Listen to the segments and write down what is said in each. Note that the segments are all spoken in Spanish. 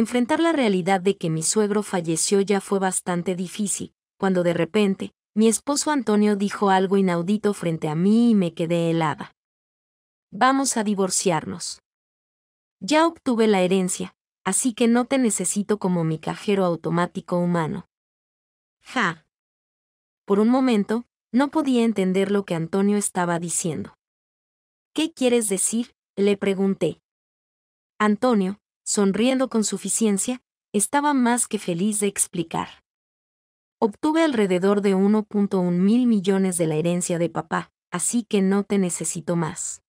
Enfrentar la realidad de que mi suegro falleció ya fue bastante difícil, cuando de repente, mi esposo Antonio dijo algo inaudito frente a mí y me quedé helada. Vamos a divorciarnos. Ya obtuve la herencia, así que no te necesito como mi cajero automático humano. Ja. Por un momento, no podía entender lo que Antonio estaba diciendo. ¿Qué quieres decir? le pregunté. Antonio, sonriendo con suficiencia, estaba más que feliz de explicar. Obtuve alrededor de 1.1 mil millones de la herencia de papá, así que no te necesito más.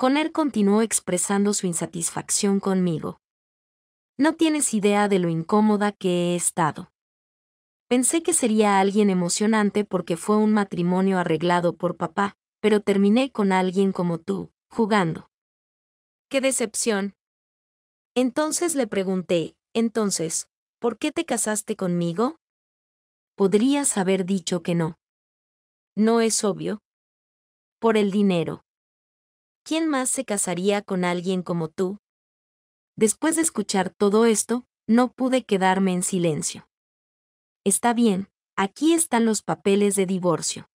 él continuó expresando su insatisfacción conmigo. No tienes idea de lo incómoda que he estado. Pensé que sería alguien emocionante porque fue un matrimonio arreglado por papá, pero terminé con alguien como tú, jugando. ¡Qué decepción! Entonces le pregunté, entonces, ¿por qué te casaste conmigo? Podrías haber dicho que no. No es obvio. Por el dinero. ¿Quién más se casaría con alguien como tú? Después de escuchar todo esto, no pude quedarme en silencio. Está bien, aquí están los papeles de divorcio.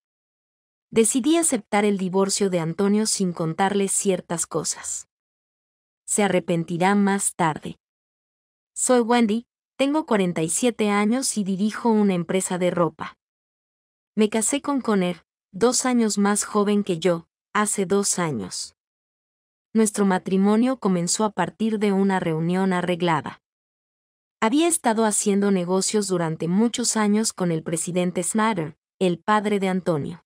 Decidí aceptar el divorcio de Antonio sin contarle ciertas cosas se arrepentirá más tarde. Soy Wendy, tengo 47 años y dirijo una empresa de ropa. Me casé con Conner, dos años más joven que yo, hace dos años. Nuestro matrimonio comenzó a partir de una reunión arreglada. Había estado haciendo negocios durante muchos años con el presidente Snyder, el padre de Antonio.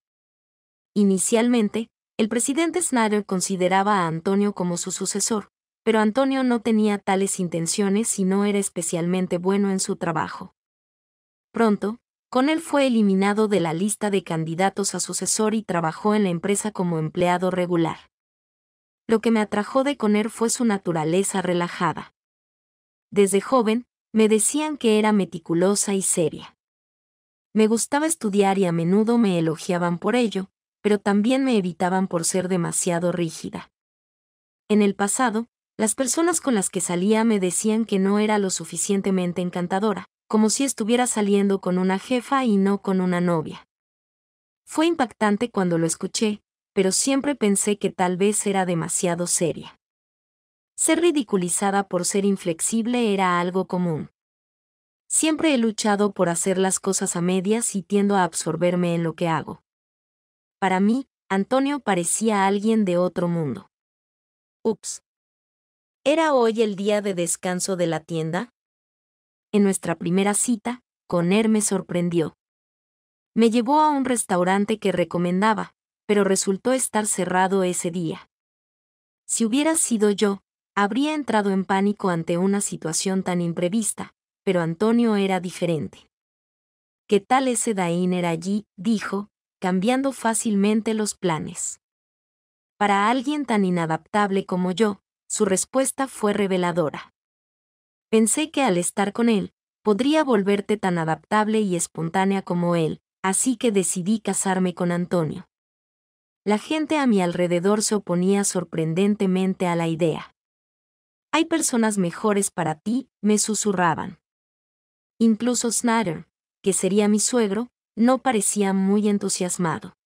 Inicialmente, el presidente Snyder consideraba a Antonio como su sucesor, pero Antonio no tenía tales intenciones y no era especialmente bueno en su trabajo. Pronto, con él fue eliminado de la lista de candidatos a sucesor y trabajó en la empresa como empleado regular. Lo que me atrajo de Conner fue su naturaleza relajada. Desde joven, me decían que era meticulosa y seria. Me gustaba estudiar y a menudo me elogiaban por ello, pero también me evitaban por ser demasiado rígida. En el pasado, las personas con las que salía me decían que no era lo suficientemente encantadora, como si estuviera saliendo con una jefa y no con una novia. Fue impactante cuando lo escuché, pero siempre pensé que tal vez era demasiado seria. Ser ridiculizada por ser inflexible era algo común. Siempre he luchado por hacer las cosas a medias y tiendo a absorberme en lo que hago. Para mí, Antonio parecía alguien de otro mundo. Ups, ¿Era hoy el día de descanso de la tienda? En nuestra primera cita, Conner me sorprendió. Me llevó a un restaurante que recomendaba, pero resultó estar cerrado ese día. Si hubiera sido yo, habría entrado en pánico ante una situación tan imprevista, pero Antonio era diferente. ¿Qué tal ese era allí? dijo, cambiando fácilmente los planes. Para alguien tan inadaptable como yo, su respuesta fue reveladora. Pensé que al estar con él, podría volverte tan adaptable y espontánea como él, así que decidí casarme con Antonio. La gente a mi alrededor se oponía sorprendentemente a la idea. Hay personas mejores para ti, me susurraban. Incluso Snyder, que sería mi suegro, no parecía muy entusiasmado.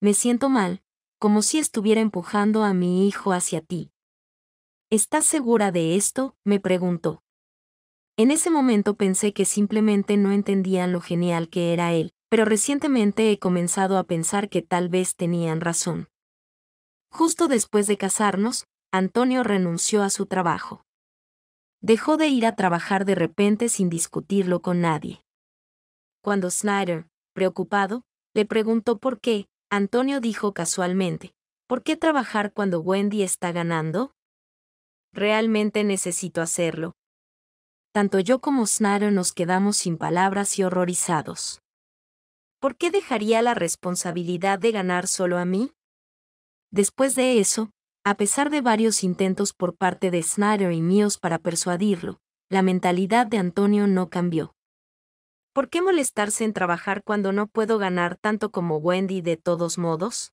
Me siento mal, como si estuviera empujando a mi hijo hacia ti, ¿Estás segura de esto? me preguntó. En ese momento pensé que simplemente no entendían lo genial que era él, pero recientemente he comenzado a pensar que tal vez tenían razón. Justo después de casarnos, Antonio renunció a su trabajo. Dejó de ir a trabajar de repente sin discutirlo con nadie. Cuando Snyder, preocupado, le preguntó por qué, Antonio dijo casualmente, ¿por qué trabajar cuando Wendy está ganando? Realmente necesito hacerlo. Tanto yo como Snyder nos quedamos sin palabras y horrorizados. ¿Por qué dejaría la responsabilidad de ganar solo a mí? Después de eso, a pesar de varios intentos por parte de Snyder y míos para persuadirlo, la mentalidad de Antonio no cambió. ¿Por qué molestarse en trabajar cuando no puedo ganar tanto como Wendy de todos modos?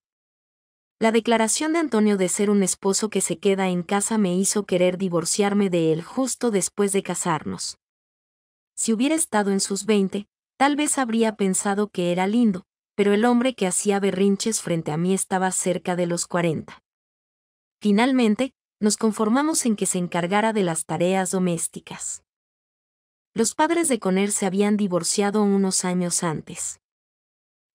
La declaración de Antonio de ser un esposo que se queda en casa me hizo querer divorciarme de él justo después de casarnos. Si hubiera estado en sus 20, tal vez habría pensado que era lindo, pero el hombre que hacía berrinches frente a mí estaba cerca de los 40. Finalmente, nos conformamos en que se encargara de las tareas domésticas. Los padres de Conner se habían divorciado unos años antes.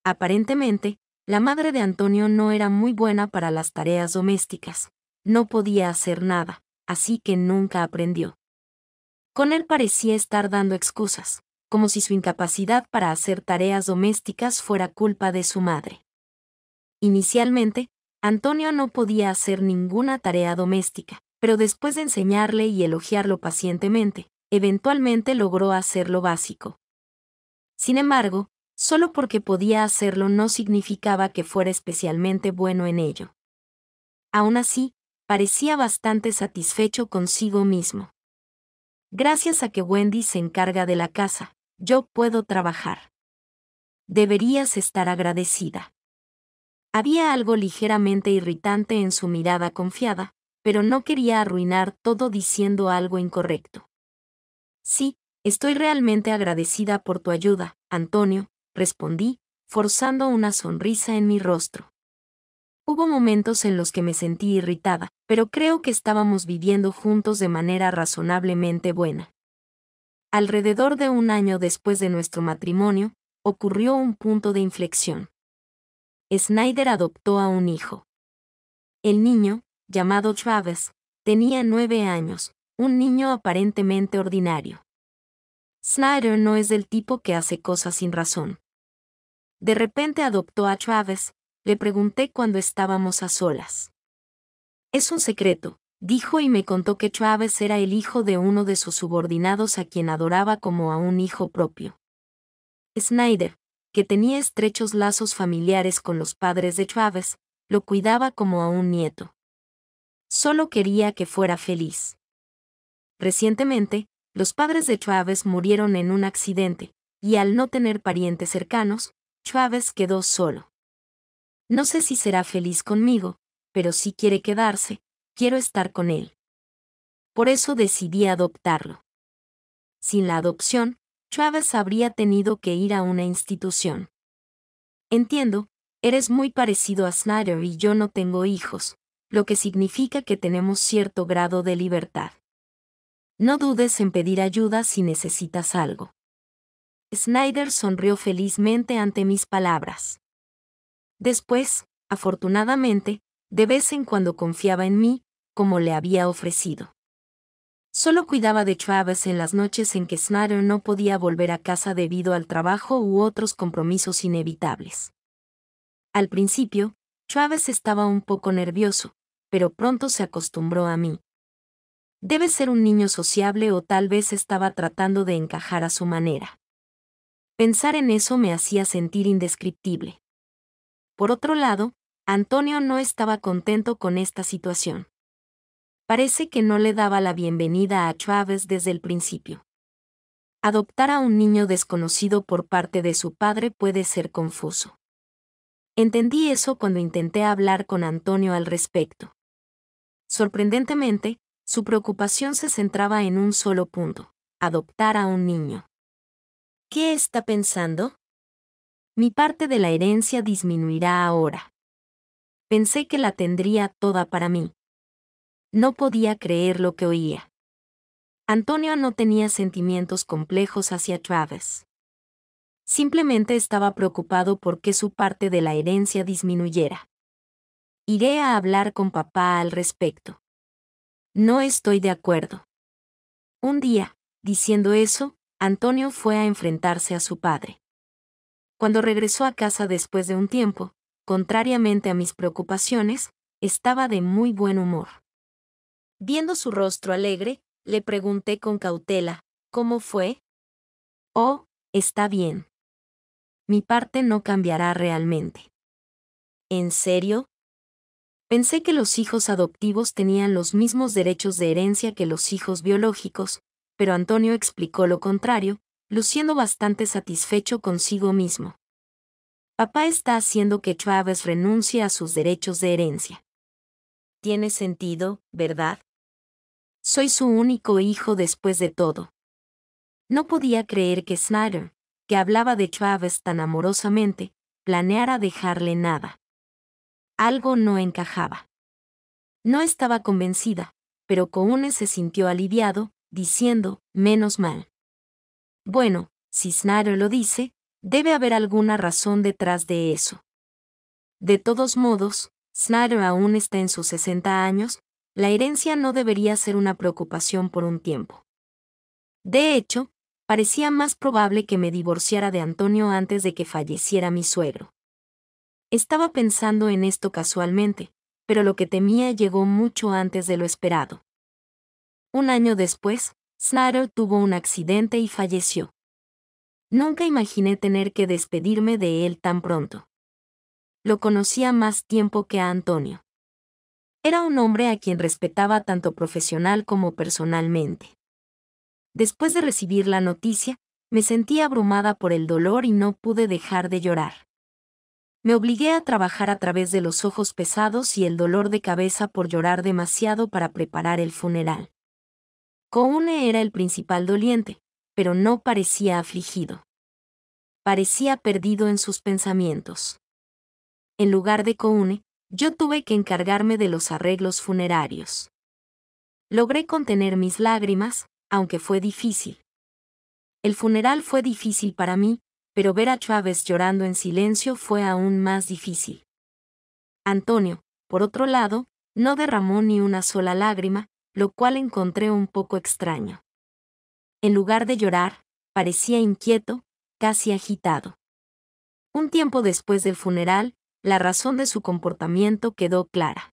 Aparentemente, la madre de Antonio no era muy buena para las tareas domésticas. No podía hacer nada, así que nunca aprendió. Con él parecía estar dando excusas, como si su incapacidad para hacer tareas domésticas fuera culpa de su madre. Inicialmente, Antonio no podía hacer ninguna tarea doméstica, pero después de enseñarle y elogiarlo pacientemente, eventualmente logró hacer lo básico. Sin embargo, Solo porque podía hacerlo no significaba que fuera especialmente bueno en ello. Aún así, parecía bastante satisfecho consigo mismo. Gracias a que Wendy se encarga de la casa, yo puedo trabajar. Deberías estar agradecida. Había algo ligeramente irritante en su mirada confiada, pero no quería arruinar todo diciendo algo incorrecto. Sí, estoy realmente agradecida por tu ayuda, Antonio, respondí, forzando una sonrisa en mi rostro. Hubo momentos en los que me sentí irritada, pero creo que estábamos viviendo juntos de manera razonablemente buena. Alrededor de un año después de nuestro matrimonio, ocurrió un punto de inflexión. Snyder adoptó a un hijo. El niño, llamado Travis, tenía nueve años, un niño aparentemente ordinario. Snyder no es del tipo que hace cosas sin razón. De repente adoptó a chávez le pregunté cuando estábamos a solas. Es un secreto, dijo y me contó que Chávez era el hijo de uno de sus subordinados a quien adoraba como a un hijo propio. Snyder, que tenía estrechos lazos familiares con los padres de chávez lo cuidaba como a un nieto. Solo quería que fuera feliz. Recientemente, los padres de Chávez murieron en un accidente, y al no tener parientes cercanos, Chávez quedó solo. No sé si será feliz conmigo, pero si quiere quedarse, quiero estar con él. Por eso decidí adoptarlo. Sin la adopción, Chávez habría tenido que ir a una institución. Entiendo, eres muy parecido a Snyder y yo no tengo hijos, lo que significa que tenemos cierto grado de libertad. No dudes en pedir ayuda si necesitas algo. Snyder sonrió felizmente ante mis palabras. Después, afortunadamente, de vez en cuando confiaba en mí, como le había ofrecido. Solo cuidaba de Chávez en las noches en que Snyder no podía volver a casa debido al trabajo u otros compromisos inevitables. Al principio, Chávez estaba un poco nervioso, pero pronto se acostumbró a mí. Debe ser un niño sociable o tal vez estaba tratando de encajar a su manera. Pensar en eso me hacía sentir indescriptible. Por otro lado, Antonio no estaba contento con esta situación. Parece que no le daba la bienvenida a Chávez desde el principio. Adoptar a un niño desconocido por parte de su padre puede ser confuso. Entendí eso cuando intenté hablar con Antonio al respecto. Sorprendentemente, su preocupación se centraba en un solo punto, adoptar a un niño qué está pensando? Mi parte de la herencia disminuirá ahora. Pensé que la tendría toda para mí. No podía creer lo que oía. Antonio no tenía sentimientos complejos hacia Travis. Simplemente estaba preocupado por que su parte de la herencia disminuyera. Iré a hablar con papá al respecto. No estoy de acuerdo. Un día, diciendo eso, Antonio fue a enfrentarse a su padre. Cuando regresó a casa después de un tiempo, contrariamente a mis preocupaciones, estaba de muy buen humor. Viendo su rostro alegre, le pregunté con cautela, ¿cómo fue? Oh, está bien. Mi parte no cambiará realmente. ¿En serio? Pensé que los hijos adoptivos tenían los mismos derechos de herencia que los hijos biológicos, pero Antonio explicó lo contrario, luciendo bastante satisfecho consigo mismo. Papá está haciendo que Chávez renuncie a sus derechos de herencia. Tiene sentido, ¿verdad? Soy su único hijo después de todo. No podía creer que Snyder, que hablaba de Chávez tan amorosamente, planeara dejarle nada. Algo no encajaba. No estaba convencida, pero Coone se sintió aliviado, diciendo, menos mal. Bueno, si Snyder lo dice, debe haber alguna razón detrás de eso. De todos modos, Snyder aún está en sus 60 años, la herencia no debería ser una preocupación por un tiempo. De hecho, parecía más probable que me divorciara de Antonio antes de que falleciera mi suegro. Estaba pensando en esto casualmente, pero lo que temía llegó mucho antes de lo esperado. Un año después, Snyder tuvo un accidente y falleció. Nunca imaginé tener que despedirme de él tan pronto. Lo conocía más tiempo que a Antonio. Era un hombre a quien respetaba tanto profesional como personalmente. Después de recibir la noticia, me sentí abrumada por el dolor y no pude dejar de llorar. Me obligué a trabajar a través de los ojos pesados y el dolor de cabeza por llorar demasiado para preparar el funeral. Coune era el principal doliente, pero no parecía afligido. Parecía perdido en sus pensamientos. En lugar de Coune, yo tuve que encargarme de los arreglos funerarios. Logré contener mis lágrimas, aunque fue difícil. El funeral fue difícil para mí, pero ver a Chávez llorando en silencio fue aún más difícil. Antonio, por otro lado, no derramó ni una sola lágrima, lo cual encontré un poco extraño. En lugar de llorar, parecía inquieto, casi agitado. Un tiempo después del funeral, la razón de su comportamiento quedó clara.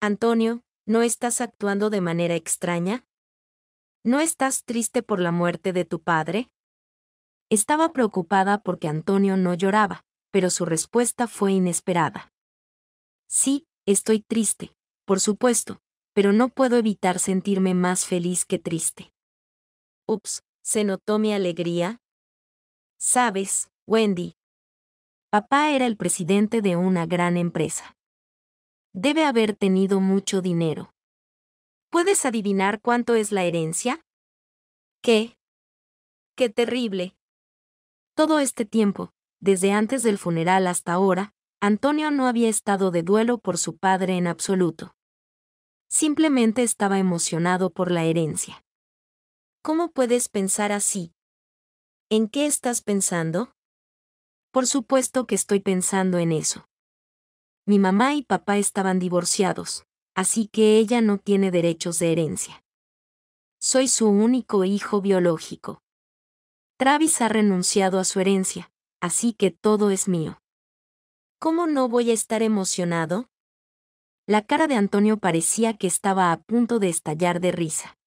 Antonio, ¿no estás actuando de manera extraña? ¿No estás triste por la muerte de tu padre? Estaba preocupada porque Antonio no lloraba, pero su respuesta fue inesperada. Sí, estoy triste, por supuesto, pero no puedo evitar sentirme más feliz que triste. Ups, ¿se notó mi alegría? Sabes, Wendy. Papá era el presidente de una gran empresa. Debe haber tenido mucho dinero. ¿Puedes adivinar cuánto es la herencia? ¿Qué? ¡Qué terrible! Todo este tiempo, desde antes del funeral hasta ahora, Antonio no había estado de duelo por su padre en absoluto simplemente estaba emocionado por la herencia. ¿Cómo puedes pensar así? ¿En qué estás pensando? Por supuesto que estoy pensando en eso. Mi mamá y papá estaban divorciados, así que ella no tiene derechos de herencia. Soy su único hijo biológico. Travis ha renunciado a su herencia, así que todo es mío. ¿Cómo no voy a estar emocionado? La cara de Antonio parecía que estaba a punto de estallar de risa.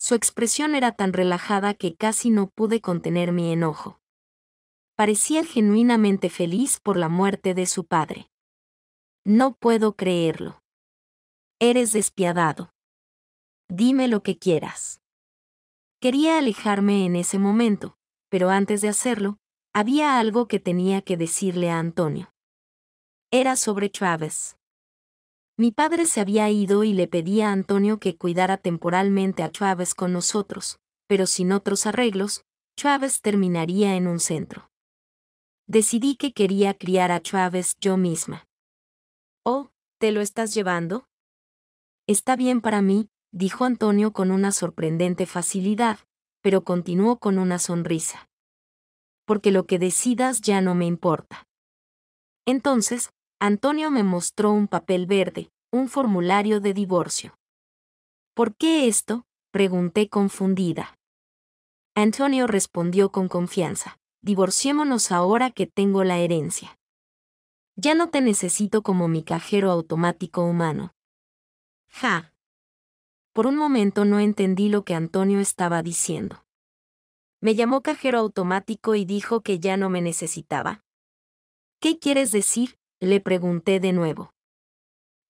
Su expresión era tan relajada que casi no pude contener mi enojo. Parecía genuinamente feliz por la muerte de su padre. No puedo creerlo. Eres despiadado. Dime lo que quieras. Quería alejarme en ese momento, pero antes de hacerlo, había algo que tenía que decirle a Antonio. Era sobre Travis. Mi padre se había ido y le pedía a Antonio que cuidara temporalmente a Chávez con nosotros, pero sin otros arreglos, Chávez terminaría en un centro. Decidí que quería criar a Chávez yo misma. Oh, ¿te lo estás llevando? Está bien para mí, dijo Antonio con una sorprendente facilidad, pero continuó con una sonrisa. Porque lo que decidas ya no me importa. Entonces, Antonio me mostró un papel verde, un formulario de divorcio. ¿Por qué esto? pregunté confundida. Antonio respondió con confianza, divorciémonos ahora que tengo la herencia. Ya no te necesito como mi cajero automático humano. Ja. Por un momento no entendí lo que Antonio estaba diciendo. Me llamó cajero automático y dijo que ya no me necesitaba. ¿Qué quieres decir? le pregunté de nuevo.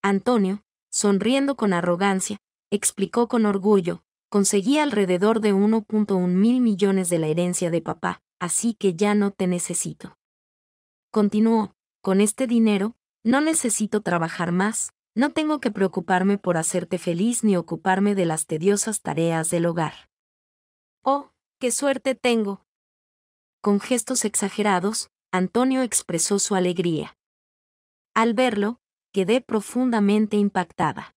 Antonio, sonriendo con arrogancia, explicó con orgullo, conseguí alrededor de 1.1 mil millones de la herencia de papá, así que ya no te necesito. Continuó, con este dinero, no necesito trabajar más, no tengo que preocuparme por hacerte feliz ni ocuparme de las tediosas tareas del hogar. ¡Oh, qué suerte tengo! Con gestos exagerados, Antonio expresó su alegría. Al verlo, quedé profundamente impactada.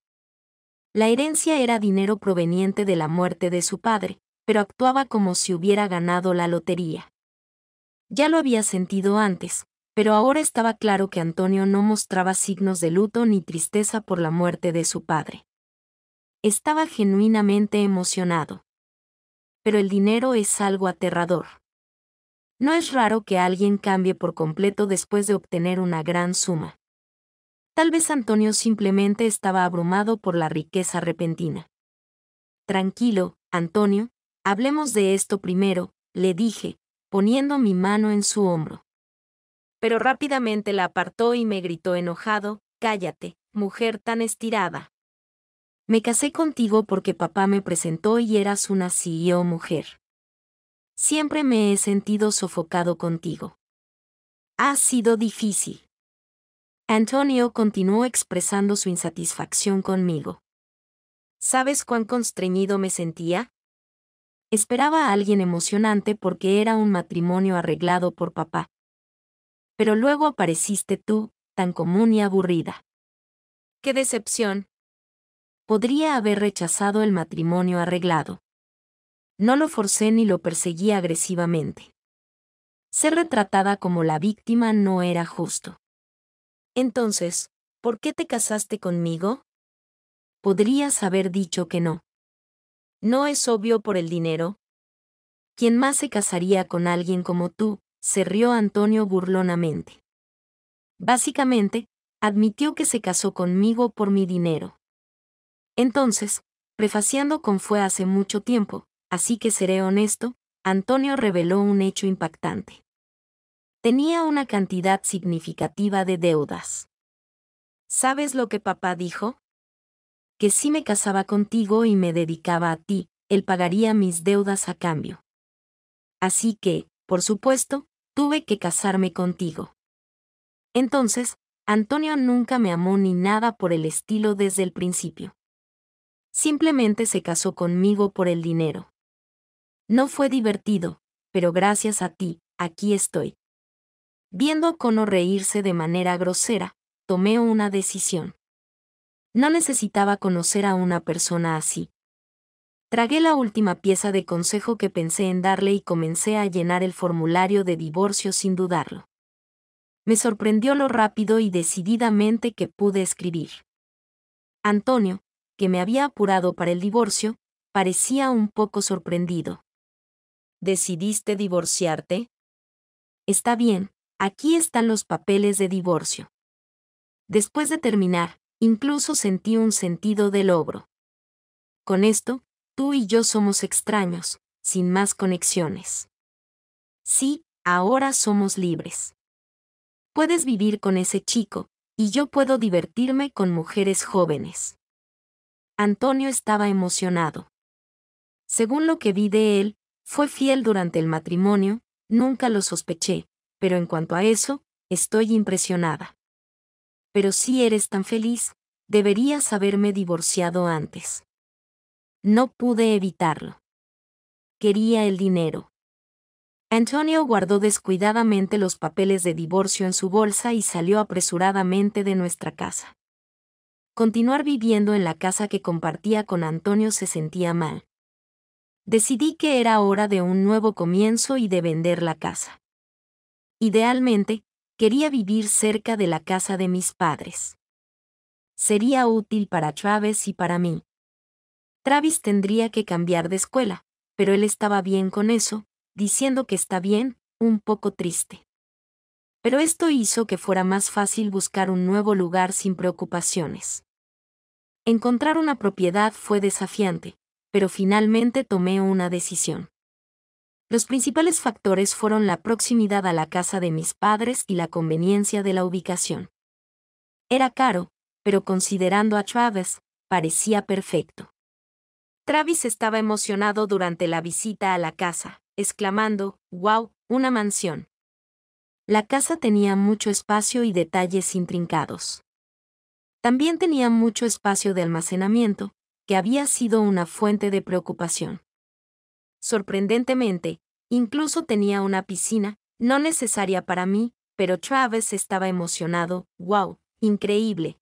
La herencia era dinero proveniente de la muerte de su padre, pero actuaba como si hubiera ganado la lotería. Ya lo había sentido antes, pero ahora estaba claro que Antonio no mostraba signos de luto ni tristeza por la muerte de su padre. Estaba genuinamente emocionado. Pero el dinero es algo aterrador. No es raro que alguien cambie por completo después de obtener una gran suma. Tal vez Antonio simplemente estaba abrumado por la riqueza repentina. Tranquilo, Antonio, hablemos de esto primero, le dije, poniendo mi mano en su hombro. Pero rápidamente la apartó y me gritó enojado, Cállate, mujer tan estirada. Me casé contigo porque papá me presentó y eras una CEO mujer. Siempre me he sentido sofocado contigo. Ha sido difícil. Antonio continuó expresando su insatisfacción conmigo. ¿Sabes cuán constreñido me sentía? Esperaba a alguien emocionante porque era un matrimonio arreglado por papá. Pero luego apareciste tú, tan común y aburrida. ¡Qué decepción! Podría haber rechazado el matrimonio arreglado. No lo forcé ni lo perseguí agresivamente. Ser retratada como la víctima no era justo. Entonces, ¿por qué te casaste conmigo? Podrías haber dicho que no. ¿No es obvio por el dinero? ¿Quién más se casaría con alguien como tú? se rió Antonio burlonamente. Básicamente, admitió que se casó conmigo por mi dinero. Entonces, prefaciando con fue hace mucho tiempo, así que seré honesto, Antonio reveló un hecho impactante tenía una cantidad significativa de deudas. ¿Sabes lo que papá dijo? Que si me casaba contigo y me dedicaba a ti, él pagaría mis deudas a cambio. Así que, por supuesto, tuve que casarme contigo. Entonces, Antonio nunca me amó ni nada por el estilo desde el principio. Simplemente se casó conmigo por el dinero. No fue divertido, pero gracias a ti, aquí estoy. Viendo a reírse de manera grosera, tomé una decisión. No necesitaba conocer a una persona así. Tragué la última pieza de consejo que pensé en darle y comencé a llenar el formulario de divorcio sin dudarlo. Me sorprendió lo rápido y decididamente que pude escribir. Antonio, que me había apurado para el divorcio, parecía un poco sorprendido. ¿Decidiste divorciarte? Está bien, Aquí están los papeles de divorcio. Después de terminar, incluso sentí un sentido de logro. Con esto, tú y yo somos extraños, sin más conexiones. Sí, ahora somos libres. Puedes vivir con ese chico, y yo puedo divertirme con mujeres jóvenes. Antonio estaba emocionado. Según lo que vi de él, fue fiel durante el matrimonio, nunca lo sospeché, pero en cuanto a eso, estoy impresionada. Pero si eres tan feliz, deberías haberme divorciado antes. No pude evitarlo. Quería el dinero. Antonio guardó descuidadamente los papeles de divorcio en su bolsa y salió apresuradamente de nuestra casa. Continuar viviendo en la casa que compartía con Antonio se sentía mal. Decidí que era hora de un nuevo comienzo y de vender la casa. Idealmente, quería vivir cerca de la casa de mis padres. Sería útil para Travis y para mí. Travis tendría que cambiar de escuela, pero él estaba bien con eso, diciendo que está bien, un poco triste. Pero esto hizo que fuera más fácil buscar un nuevo lugar sin preocupaciones. Encontrar una propiedad fue desafiante, pero finalmente tomé una decisión. Los principales factores fueron la proximidad a la casa de mis padres y la conveniencia de la ubicación. Era caro, pero considerando a Travis, parecía perfecto. Travis estaba emocionado durante la visita a la casa, exclamando, ¡Wow! Una mansión. La casa tenía mucho espacio y detalles intrincados. También tenía mucho espacio de almacenamiento, que había sido una fuente de preocupación. Sorprendentemente, incluso tenía una piscina, no necesaria para mí, pero Travis estaba emocionado, wow, increíble.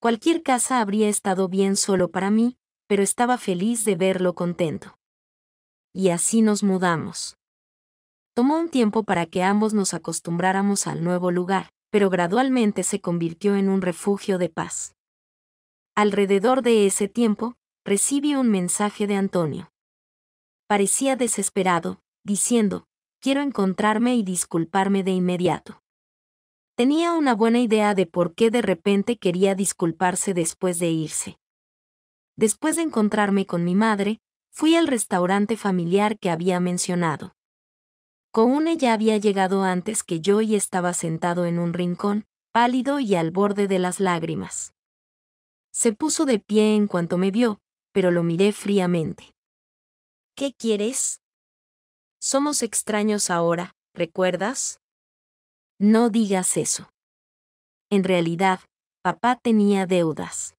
Cualquier casa habría estado bien solo para mí, pero estaba feliz de verlo contento. Y así nos mudamos. Tomó un tiempo para que ambos nos acostumbráramos al nuevo lugar, pero gradualmente se convirtió en un refugio de paz. Alrededor de ese tiempo, recibí un mensaje de Antonio. Parecía desesperado, diciendo, quiero encontrarme y disculparme de inmediato. Tenía una buena idea de por qué de repente quería disculparse después de irse. Después de encontrarme con mi madre, fui al restaurante familiar que había mencionado. Koune ya había llegado antes que yo y estaba sentado en un rincón, pálido y al borde de las lágrimas. Se puso de pie en cuanto me vio, pero lo miré fríamente. ¿Qué quieres? Somos extraños ahora, ¿recuerdas? No digas eso. En realidad, papá tenía deudas.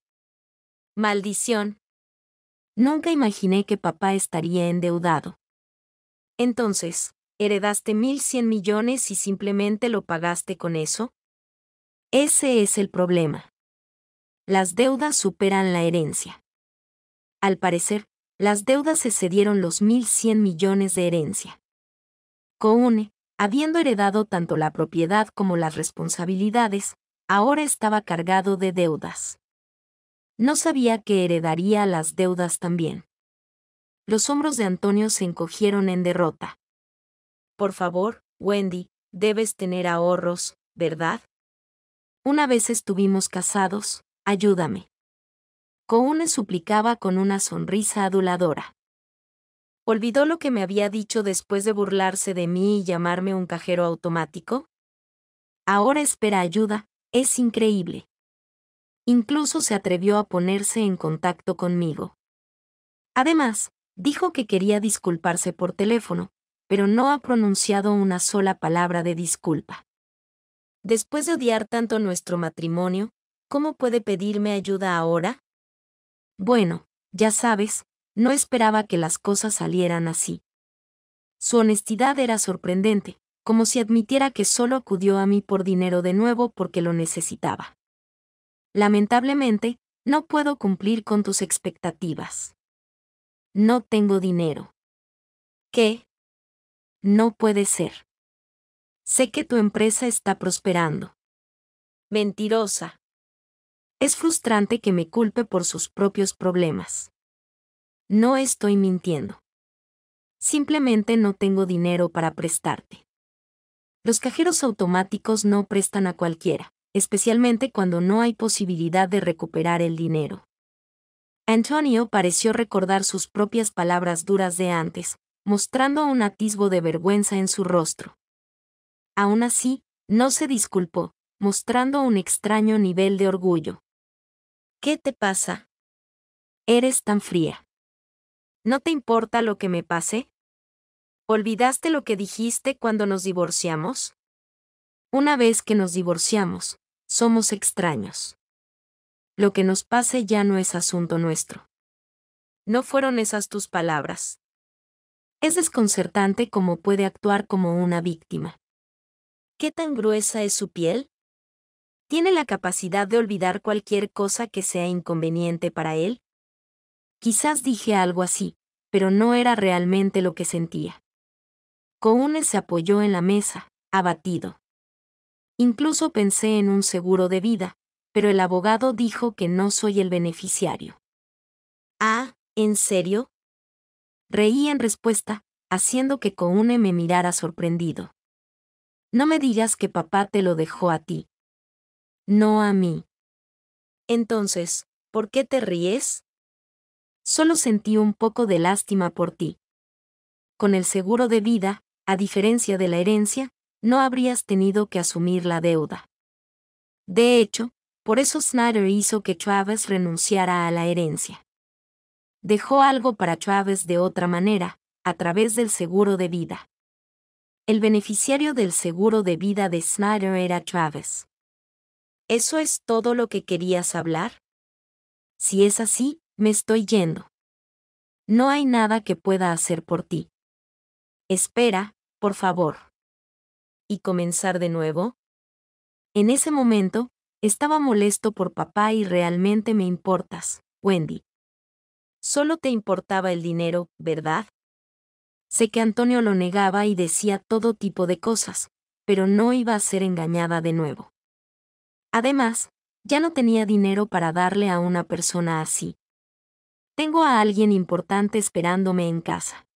Maldición. Nunca imaginé que papá estaría endeudado. Entonces, ¿heredaste 1.100 millones y simplemente lo pagaste con eso? Ese es el problema. Las deudas superan la herencia. Al parecer, las deudas se cedieron los 1.100 millones de herencia. Coune, habiendo heredado tanto la propiedad como las responsabilidades, ahora estaba cargado de deudas. No sabía que heredaría las deudas también. Los hombros de Antonio se encogieron en derrota. Por favor, Wendy, debes tener ahorros, ¿verdad? Una vez estuvimos casados, ayúdame. Koune suplicaba con una sonrisa aduladora. ¿Olvidó lo que me había dicho después de burlarse de mí y llamarme un cajero automático? Ahora espera ayuda, es increíble. Incluso se atrevió a ponerse en contacto conmigo. Además, dijo que quería disculparse por teléfono, pero no ha pronunciado una sola palabra de disculpa. Después de odiar tanto nuestro matrimonio, ¿cómo puede pedirme ayuda ahora? Bueno, ya sabes, no esperaba que las cosas salieran así. Su honestidad era sorprendente, como si admitiera que solo acudió a mí por dinero de nuevo porque lo necesitaba. Lamentablemente, no puedo cumplir con tus expectativas. No tengo dinero. ¿Qué? No puede ser. Sé que tu empresa está prosperando. Mentirosa. Es frustrante que me culpe por sus propios problemas. No estoy mintiendo. Simplemente no tengo dinero para prestarte. Los cajeros automáticos no prestan a cualquiera, especialmente cuando no hay posibilidad de recuperar el dinero. Antonio pareció recordar sus propias palabras duras de antes, mostrando un atisbo de vergüenza en su rostro. Aún así, no se disculpó, mostrando un extraño nivel de orgullo. ¿Qué te pasa? Eres tan fría. ¿No te importa lo que me pase? ¿Olvidaste lo que dijiste cuando nos divorciamos? Una vez que nos divorciamos, somos extraños. Lo que nos pase ya no es asunto nuestro. No fueron esas tus palabras. Es desconcertante cómo puede actuar como una víctima. ¿Qué tan gruesa es su piel? ¿Tiene la capacidad de olvidar cualquier cosa que sea inconveniente para él? Quizás dije algo así, pero no era realmente lo que sentía. Coone se apoyó en la mesa, abatido. Incluso pensé en un seguro de vida, pero el abogado dijo que no soy el beneficiario. Ah, ¿en serio? Reí en respuesta, haciendo que Koune me mirara sorprendido. No me digas que papá te lo dejó a ti, no a mí. Entonces, ¿por qué te ríes? Solo sentí un poco de lástima por ti. Con el seguro de vida, a diferencia de la herencia, no habrías tenido que asumir la deuda. De hecho, por eso Snyder hizo que Chávez renunciara a la herencia. Dejó algo para Chávez de otra manera, a través del seguro de vida. El beneficiario del seguro de vida de Snyder era Chávez. ¿Eso es todo lo que querías hablar? Si es así, me estoy yendo. No hay nada que pueda hacer por ti. Espera, por favor. ¿Y comenzar de nuevo? En ese momento, estaba molesto por papá y realmente me importas, Wendy. Solo te importaba el dinero, ¿verdad? Sé que Antonio lo negaba y decía todo tipo de cosas, pero no iba a ser engañada de nuevo. Además, ya no tenía dinero para darle a una persona así. Tengo a alguien importante esperándome en casa.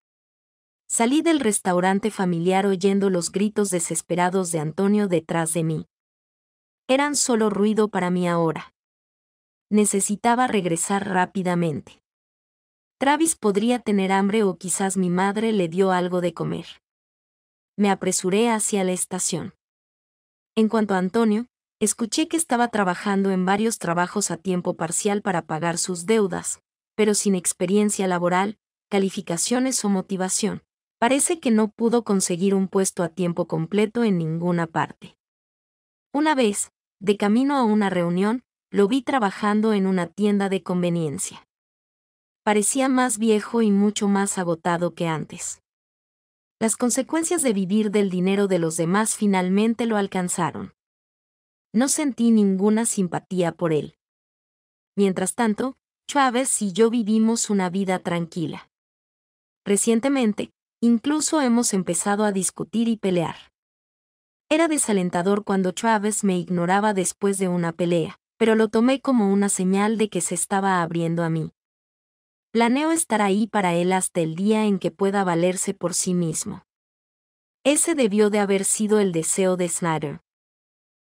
Salí del restaurante familiar oyendo los gritos desesperados de Antonio detrás de mí. Eran solo ruido para mí ahora. Necesitaba regresar rápidamente. Travis podría tener hambre o quizás mi madre le dio algo de comer. Me apresuré hacia la estación. En cuanto a Antonio, Escuché que estaba trabajando en varios trabajos a tiempo parcial para pagar sus deudas, pero sin experiencia laboral, calificaciones o motivación. Parece que no pudo conseguir un puesto a tiempo completo en ninguna parte. Una vez, de camino a una reunión, lo vi trabajando en una tienda de conveniencia. Parecía más viejo y mucho más agotado que antes. Las consecuencias de vivir del dinero de los demás finalmente lo alcanzaron. No sentí ninguna simpatía por él. Mientras tanto, Chávez y yo vivimos una vida tranquila. Recientemente, incluso hemos empezado a discutir y pelear. Era desalentador cuando Chávez me ignoraba después de una pelea, pero lo tomé como una señal de que se estaba abriendo a mí. Planeo estar ahí para él hasta el día en que pueda valerse por sí mismo. Ese debió de haber sido el deseo de Snyder.